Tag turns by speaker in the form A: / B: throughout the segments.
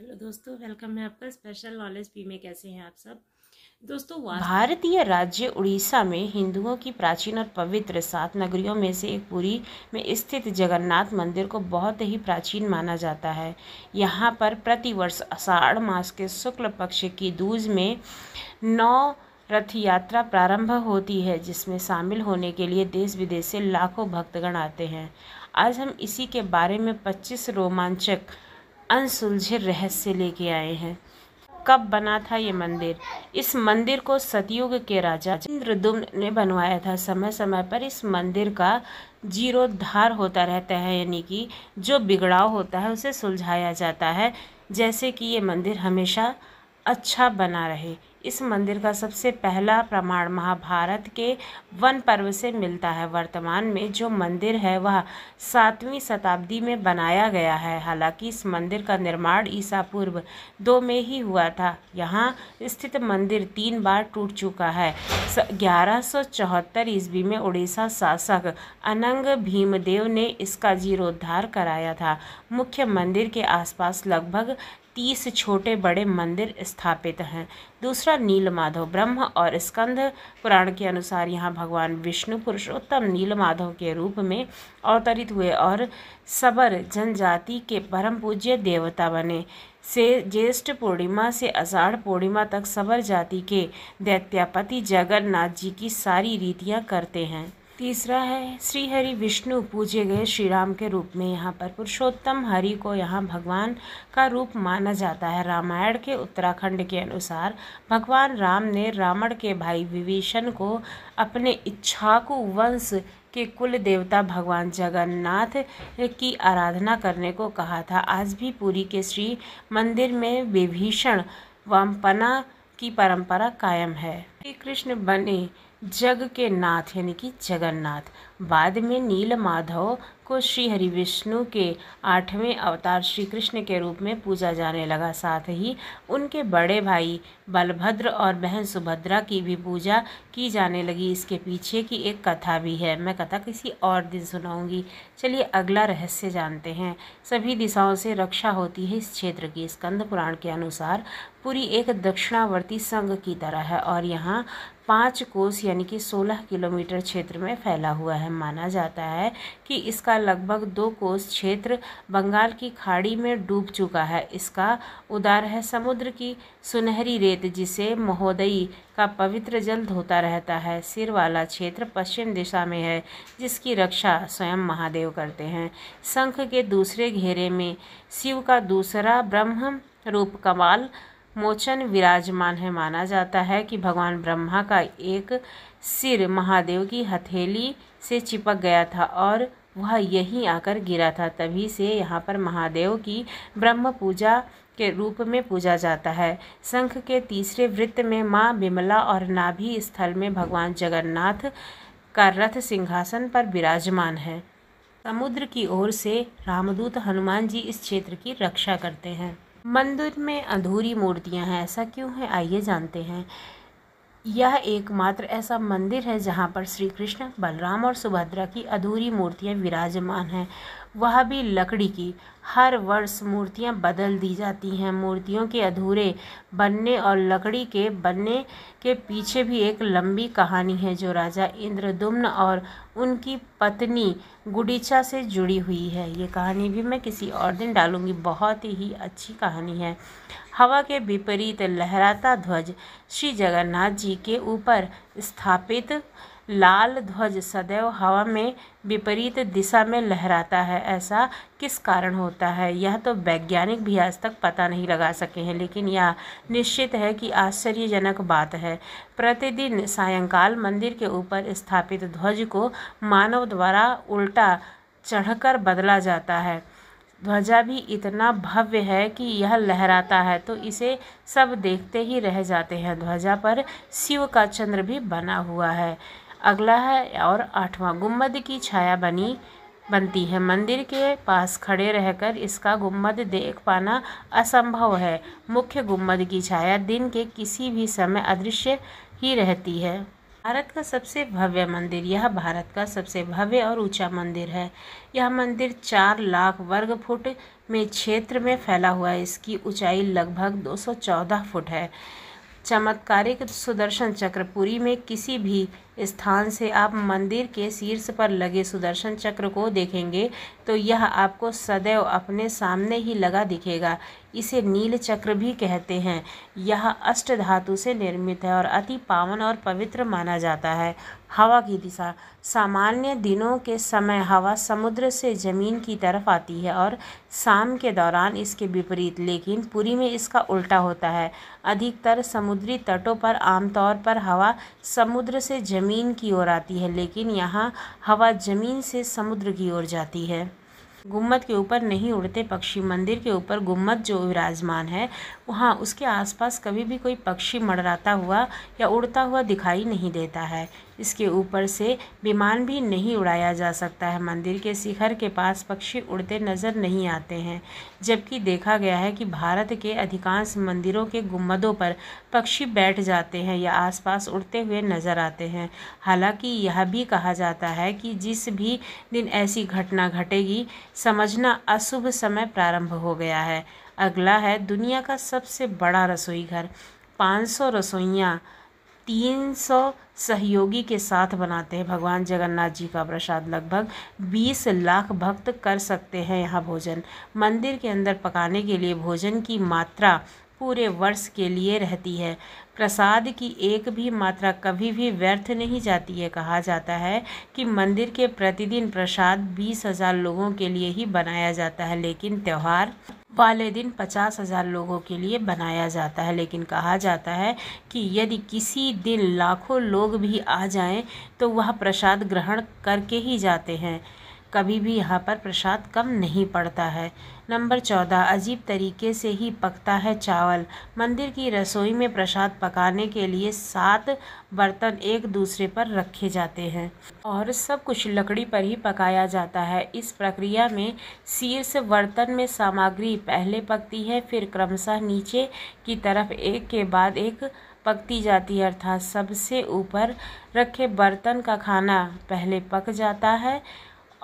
A: hello दोस्तों welcome है आपका स्पेशल नॉलेज पी में कैसे हैं आप सब दोस्तों भारतीय राज्य उड़ीसा में हिंदुओं की प्राचीन और पवित्र सात नगरियों में से एक पुरी में स्थित जगन्नाथ मंदिर को बहुत ही प्राचीन माना जाता है यहाँ पर प्रतिवर्ष आषाढ़ मास के शुक्ल पक्ष की दूज में नौ रथ यात्रा प्रारंभ होती है जिसमें शामिल होने के लिए देश विदेश से लाखों भक्तगण आते हैं आज हम इसी के बारे में 25 रोमांचक अनसुलझे रहस्य लेके आए हैं कब बना था ये मंदिर इस मंदिर को सतयुग के राजा इंद्रदुम्न ने बनवाया था समय समय पर इस मंदिर का जीरोद्धार होता रहता है यानी कि जो बिगड़ाव होता है उसे सुलझाया जाता है जैसे कि ये मंदिर हमेशा अच्छा बना रहे इस मंदिर का सबसे पहला प्रमाण महाभारत के वन पर्व से मिलता है वर्तमान में जो मंदिर है वह सातवीं शताब्दी में बनाया गया है हालांकि इस मंदिर का निर्माण ईसा पूर्व दो में ही हुआ था यहाँ स्थित मंदिर तीन बार टूट चुका है ग्यारह सौ चौहत्तर ईस्वी में उड़ीसा शासक अनंग भीमदेव ने इसका जीरोद्धार कराया था मुख्य मंदिर के आसपास लगभग तीस छोटे बड़े मंदिर स्थापित हैं दूसरा नीलमाधव ब्रह्म और स्कंद पुराण के अनुसार यहाँ भगवान विष्णु पुरुषोत्तम नीलमाधव के रूप में अवतरित हुए और सबर जनजाति के परम पूज्य देवता बने से ज्येष्ठ पूर्णिमा से अषाढ़ पूर्णिमा तक सबर जाति के दैत्यापति जगन्नाथ जी की सारी रीतियाँ करते हैं तीसरा है श्री हरि विष्णु पूजे गए श्री राम के रूप में यहाँ पर पुरुषोत्तम हरि को यहाँ भगवान का रूप माना जाता है रामायण के उत्तराखंड के अनुसार भगवान राम ने रावण के भाई विभीषण को अपने इच्छाकु वंश के कुल देवता भगवान जगन्नाथ की आराधना करने को कहा था आज भी पुरी के श्री मंदिर में विभीषण वामपना की परंपरा कायम है श्री कृष्ण बने जग के नाथ यानी कि जगन्नाथ बाद में नील माधव को श्री हरि विष्णु के आठवें अवतार श्री कृष्ण के रूप में पूजा जाने लगा साथ ही उनके बड़े भाई बलभद्र और बहन सुभद्रा की भी पूजा की जाने लगी इसके पीछे की एक कथा भी है मैं कथा किसी और दिन सुनाऊंगी चलिए अगला रहस्य जानते हैं सभी दिशाओं से रक्षा होती है इस क्षेत्र की स्कंद पुराण के अनुसार पूरी एक दक्षिणावर्ती संघ की तरह है और यहाँ पाँच कोस यानी कि सोलह किलोमीटर क्षेत्र में फैला हुआ है माना जाता है कि इसका लगभग दो कोस क्षेत्र बंगाल की खाड़ी में डूब चुका है इसका उदार है समुद्र की सुनहरी रेत जिसे महोदयी का पवित्र जल धोता रहता है सिर वाला क्षेत्र पश्चिम दिशा में है जिसकी रक्षा स्वयं महादेव करते हैं शंख के दूसरे घेरे में शिव का दूसरा ब्रह्म रूप कमाल मोचन विराजमान है माना जाता है कि भगवान ब्रह्मा का एक सिर महादेव की हथेली से चिपक गया था और वह यहीं आकर गिरा था तभी से यहाँ पर महादेव की ब्रह्म पूजा के रूप में पूजा जाता है शंख के तीसरे वृत्त में माँ बिमला और नाभि स्थल में भगवान जगन्नाथ का रथ सिंहासन पर विराजमान है समुद्र की ओर से रामदूत हनुमान जी इस क्षेत्र की रक्षा करते हैं मंदिर में अधूरी मूर्तियां हैं ऐसा क्यों है आइए जानते हैं यह एकमात्र ऐसा मंदिर है जहां पर श्री कृष्ण बलराम और सुभद्रा की अधूरी मूर्तियां विराजमान हैं वह भी लकड़ी की हर वर्ष मूर्तियाँ बदल दी जाती हैं मूर्तियों के अधूरे बनने और लकड़ी के बनने के पीछे भी एक लंबी कहानी है जो राजा इंद्रदुम्न और उनकी पत्नी गुडीचा से जुड़ी हुई है ये कहानी भी मैं किसी और दिन डालूँगी बहुत ही अच्छी कहानी है हवा के विपरीत लहराता ध्वज श्री जगन्नाथ जी के ऊपर स्थापित लाल ध्वज सदैव हवा में विपरीत दिशा में लहराता है ऐसा किस कारण होता है यह तो वैज्ञानिक भी आज तक पता नहीं लगा सके हैं लेकिन यह निश्चित है कि आश्चर्यजनक बात है प्रतिदिन सायंकाल मंदिर के ऊपर स्थापित ध्वज को मानव द्वारा उल्टा चढ़कर बदला जाता है ध्वजा भी इतना भव्य है कि यह लहराता है तो इसे सब देखते ही रह जाते हैं ध्वजा पर शिव का चंद्र भी बना हुआ है अगला है और आठवां गुम्बद की छाया बनी बनती है मंदिर के पास खड़े रहकर इसका गुम्बद देख पाना असंभव है मुख्य गुम्बद की छाया दिन के किसी भी समय अदृश्य ही रहती है भारत का सबसे भव्य मंदिर यह भारत का सबसे भव्य और ऊंचा मंदिर है यह मंदिर चार लाख वर्ग फुट में क्षेत्र में फैला हुआ है इसकी ऊंचाई लगभग 214 फुट है चमत्कारिक सुदर्शन चक्र पुरी में किसी भी स्थान से आप मंदिर के शीर्ष पर लगे सुदर्शन चक्र को देखेंगे तो यह आपको सदैव अपने सामने ही लगा दिखेगा इसे नील चक्र भी कहते हैं यह अष्ट धातु से निर्मित है और अति पावन और पवित्र माना जाता है हवा की दिशा सामान्य दिनों के समय हवा समुद्र से ज़मीन की तरफ आती है और शाम के दौरान इसके विपरीत लेकिन पुरी में इसका उल्टा होता है अधिकतर समुद्री तटों पर आमतौर पर हवा समुद्र से जमीन ज़मीन की ओर आती है लेकिन यहाँ हवा ज़मीन से समुद्र की ओर जाती है गुम्मत के ऊपर नहीं उड़ते पक्षी मंदिर के ऊपर गुम्मत जो विराजमान है वहाँ उसके आसपास कभी भी कोई पक्षी मड़राता हुआ या उड़ता हुआ दिखाई नहीं देता है इसके ऊपर से विमान भी नहीं उड़ाया जा सकता है मंदिर के शिखर के पास पक्षी उड़ते नज़र नहीं आते हैं जबकि देखा गया है कि भारत के अधिकांश मंदिरों के गुम्बदों पर पक्षी बैठ जाते हैं या आसपास उड़ते हुए नजर आते हैं हालांकि यह भी कहा जाता है कि जिस भी दिन ऐसी घटना घटेगी समझना अशुभ समय प्रारंभ हो गया है अगला है दुनिया का सबसे बड़ा रसोई घर 500 रसोइयाँ 300 सहयोगी के साथ बनाते हैं भगवान जगन्नाथ जी का प्रसाद लगभग 20 लाख भक्त कर सकते हैं यहाँ भोजन मंदिर के अंदर पकाने के लिए भोजन की मात्रा पूरे वर्ष के लिए रहती है प्रसाद की एक भी मात्रा कभी भी व्यर्थ नहीं जाती है कहा जाता है कि मंदिर के प्रतिदिन प्रसाद बीस हज़ार लोगों के लिए ही बनाया जाता है लेकिन त्यौहार वाले दिन पचास हज़ार लोगों के लिए बनाया जाता है लेकिन कहा जाता है कि यदि किसी दिन लाखों लोग भी आ जाएं तो वह प्रसाद ग्रहण करके ही जाते हैं कभी भी यहाँ पर प्रसाद कम नहीं पड़ता है नंबर चौदह अजीब तरीके से ही पकता है चावल मंदिर की रसोई में प्रसाद पकाने के लिए सात बर्तन एक दूसरे पर रखे जाते हैं और सब कुछ लकड़ी पर ही पकाया जाता है इस प्रक्रिया में शीर्ष बर्तन में सामग्री पहले पकती है फिर क्रमशः नीचे की तरफ एक के बाद एक पकती जाती है अर्थात सबसे ऊपर रखे बर्तन का खाना पहले पक जाता है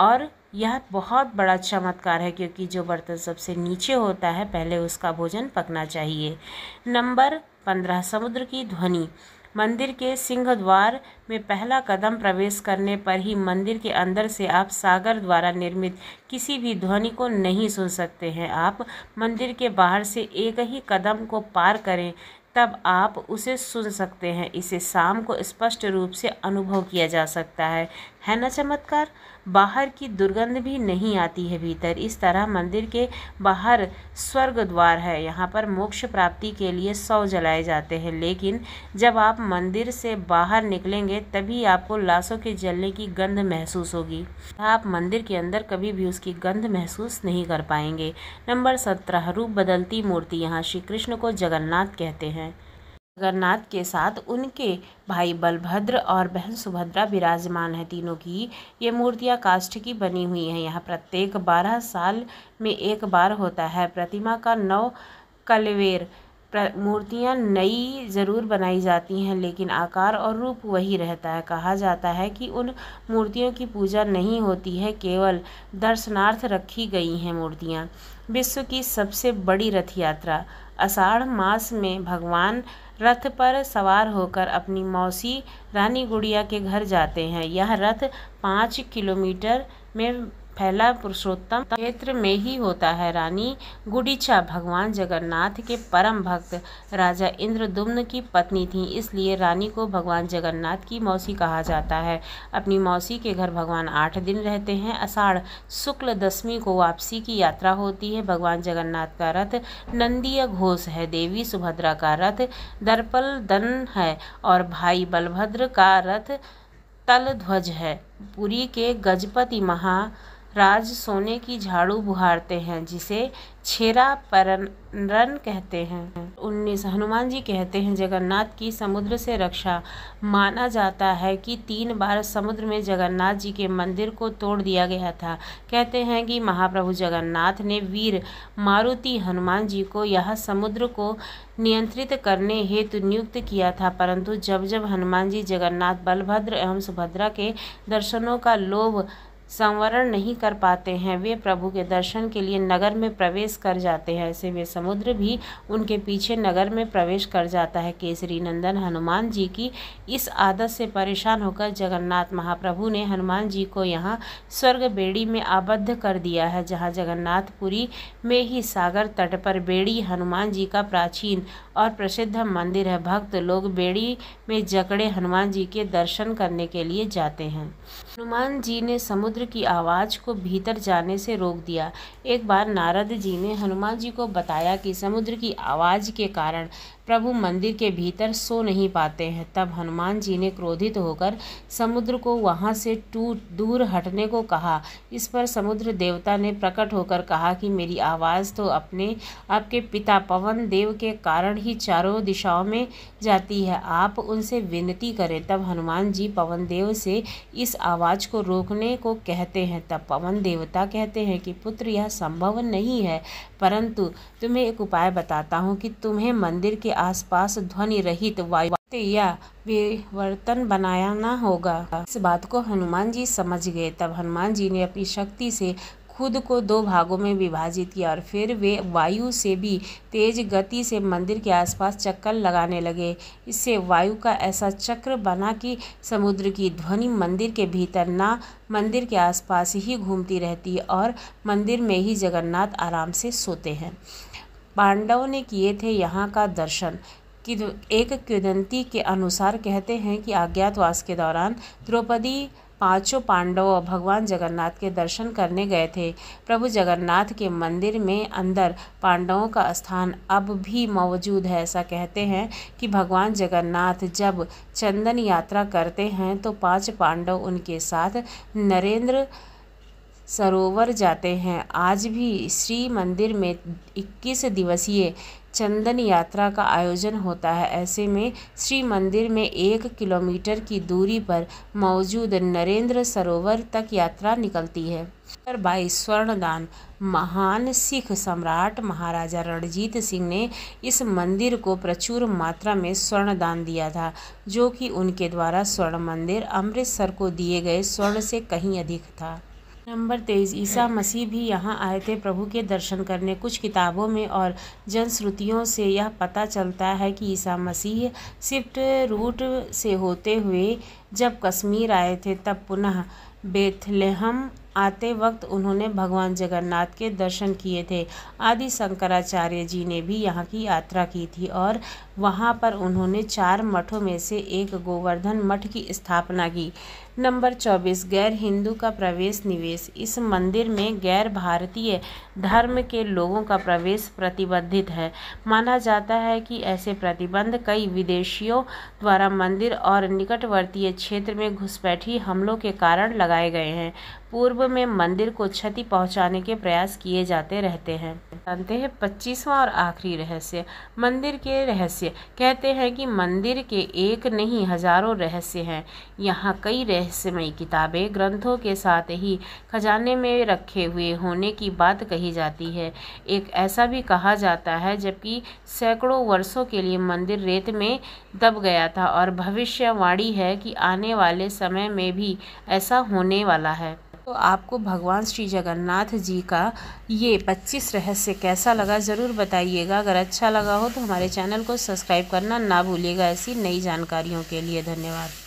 A: और यह बहुत बड़ा चमत्कार है क्योंकि जो बर्तन सबसे नीचे होता है पहले उसका भोजन पकना चाहिए नंबर पंद्रह समुद्र की ध्वनि मंदिर के सिंह द्वार में पहला कदम प्रवेश करने पर ही मंदिर के अंदर से आप सागर द्वारा निर्मित किसी भी ध्वनि को नहीं सुन सकते हैं आप मंदिर के बाहर से एक ही कदम को पार करें तब आप उसे सुन सकते हैं इसे शाम को स्पष्ट रूप से अनुभव किया जा सकता है है ना चमत्कार बाहर की दुर्गंध भी नहीं आती है भीतर इस तरह मंदिर के बाहर स्वर्ग द्वार है यहाँ पर मोक्ष प्राप्ति के लिए सौ जलाए जाते हैं लेकिन जब आप मंदिर से बाहर निकलेंगे तभी आपको लाशों के जलने की गंध महसूस होगी आप मंदिर के अंदर कभी भी उसकी गंध महसूस नहीं कर पाएंगे नंबर सत्रह रूप बदलती मूर्ति यहाँ श्री कृष्ण को जगन्नाथ कहते हैं जगन्नाथ के साथ उनके भाई बलभद्र और बहन सुभद्रा विराजमान हैं तीनों की ये मूर्तियाँ काष्ठ की बनी हुई हैं यह प्रत्येक बारह साल में एक बार होता है प्रतिमा का नौ कलवेर मूर्तियाँ नई ज़रूर बनाई जाती हैं लेकिन आकार और रूप वही रहता है कहा जाता है कि उन मूर्तियों की पूजा नहीं होती है केवल दर्शनार्थ रखी गई हैं मूर्तियाँ विश्व की सबसे बड़ी रथ यात्रा आषाढ़ मास में भगवान रथ पर सवार होकर अपनी मौसी रानी गुड़िया के घर जाते हैं यह रथ पाँच किलोमीटर में फैला पुरुषोत्तम क्षेत्र में ही होता है रानी गुडीचा भगवान जगन्नाथ के परम भक्त राजा इंद्रदुम्न की पत्नी थी इसलिए रानी को भगवान जगन्नाथ की मौसी कहा जाता है अपनी मौसी के घर भगवान आठ दिन रहते हैं अषाढ़ शुक्ल दशमी को वापसी की यात्रा होती है भगवान जगन्नाथ का रथ नंदीय घोष है देवी सुभद्रा का रथ दर्पल दन है और भाई बलभद्र का रथ तल ध्वज है पुरी के गजपति महा राज सोने की झाड़ू बुहारते हैं जिसे छेरा परन कहते हैं उन्नीस हनुमान जी कहते हैं जगन्नाथ की समुद्र से रक्षा माना जाता है कि तीन बार समुद्र में जगन्नाथ जी के मंदिर को तोड़ दिया गया था कहते हैं कि महाप्रभु जगन्नाथ ने वीर मारुति हनुमान जी को यह समुद्र को नियंत्रित करने हेतु नियुक्त किया था परंतु जब जब हनुमान जी जगन्नाथ बलभद्र एवं सुभद्रा के दर्शनों का लोभ संवरण नहीं कर पाते हैं वे प्रभु के दर्शन के लिए नगर में प्रवेश कर जाते हैं ऐसे में समुद्र भी उनके पीछे नगर में प्रवेश कर जाता है केसरी नंदन हनुमान जी की इस आदत से परेशान होकर जगन्नाथ महाप्रभु ने हनुमान जी को यहाँ स्वर्ग बेड़ी में आबद्ध कर दिया है जहाँ जगन्नाथपुरी में ही सागर तट पर बेड़ी हनुमान जी का प्राचीन और प्रसिद्ध मंदिर है भक्त लोग बेड़ी में जकड़े हनुमान जी के दर्शन करने के लिए जाते हैं हनुमान जी ने समुद्र की आवाज़ को भीतर जाने से रोक दिया एक बार नारद जी ने हनुमान जी को बताया कि समुद्र की आवाज़ के कारण प्रभु मंदिर के भीतर सो नहीं पाते हैं तब हनुमान जी ने क्रोधित होकर समुद्र को वहाँ से टूट दूर हटने को कहा इस पर समुद्र देवता ने प्रकट होकर कहा कि मेरी आवाज़ तो अपने आपके पिता पवन देव के कारण ही चारों दिशाओं में जाती है आप उनसे विनती करें तब हनुमान जी पवन देव से इस आवाज़ को रोकने को कहते हैं तब पवन देवता कहते हैं कि पुत्र यह संभव नहीं है परंतु तुम्हें एक उपाय बताता हूँ कि तुम्हें मंदिर के आसपास ध्वनि रहित वायु या विवर्तन बनाना होगा इस बात को हनुमान जी समझ गए तब हनुमान जी ने अपनी शक्ति से खुद को दो भागों में विभाजित किया और फिर वे वायु से भी तेज गति से मंदिर के आसपास चक्कर लगाने लगे इससे वायु का ऐसा चक्र बना कि समुद्र की ध्वनि मंदिर के भीतर ना मंदिर के आसपास ही घूमती रहती और मंदिर में ही जगन्नाथ आराम से सोते हैं पांडवों ने किए थे यहाँ का दर्शन कि एक किदंती के अनुसार कहते हैं कि अज्ञातवास के दौरान द्रौपदी पांचों पांडव और भगवान जगन्नाथ के दर्शन करने गए थे प्रभु जगन्नाथ के मंदिर में अंदर पांडवों का स्थान अब भी मौजूद है ऐसा कहते हैं कि भगवान जगन्नाथ जब चंदन यात्रा करते हैं तो पांच पांडव उनके साथ नरेंद्र सरोवर जाते हैं आज भी श्री मंदिर में इक्कीस दिवसीय चंदन यात्रा का आयोजन होता है ऐसे में श्री मंदिर में एक किलोमीटर की दूरी पर मौजूद नरेंद्र सरोवर तक यात्रा निकलती है बाईस स्वर्णदान महान सिख सम्राट महाराजा रणजीत सिंह ने इस मंदिर को प्रचुर मात्रा में स्वर्ण दान दिया था जो कि उनके द्वारा स्वर्ण मंदिर अमृतसर को दिए गए स्वर्ण से कहीं अधिक था नंबर तेईस ईसा मसीह भी यहाँ आए थे प्रभु के दर्शन करने कुछ किताबों में और जनश्रुतियों से यह पता चलता है कि ईसा मसीह सिफ्ट रूट से होते हुए जब कश्मीर आए थे तब पुनः बेथलेहम आते वक्त उन्होंने भगवान जगन्नाथ के दर्शन किए थे आदि शंकराचार्य जी ने भी यहाँ की यात्रा की थी और वहाँ पर उन्होंने चार मठों में से एक गोवर्धन मठ की स्थापना की नंबर चौबीस गैर हिंदू का प्रवेश निवेश इस मंदिर में गैर भारतीय धर्म के लोगों का प्रवेश प्रतिबंधित है माना जाता है कि ऐसे प्रतिबंध कई विदेशियों द्वारा मंदिर और निकटवर्तीय क्षेत्र में घुसपैठी हमलों के कारण लगाए गए हैं पूर्व में मंदिर को क्षति पहुंचाने के प्रयास किए जाते रहते हैं जानते हैं पच्चीसवां और आखिरी रहस्य मंदिर के रहस्य कहते हैं कि मंदिर के एक नहीं हजारों रहस्य हैं यहाँ कई रहस्यमय किताबें ग्रंथों के साथ ही खजाने में रखे हुए होने की बात कही जाती है एक ऐसा भी कहा जाता है जबकि सैकड़ों वर्षों के लिए मंदिर रेत में दब गया था और भविष्यवाणी है कि आने वाले समय में भी ऐसा होने वाला है तो आपको भगवान श्री जगन्नाथ जी का ये 25 रहस्य कैसा लगा ज़रूर बताइएगा अगर अच्छा लगा हो तो हमारे चैनल को सब्सक्राइब करना ना भूलिएगा ऐसी नई जानकारियों के लिए धन्यवाद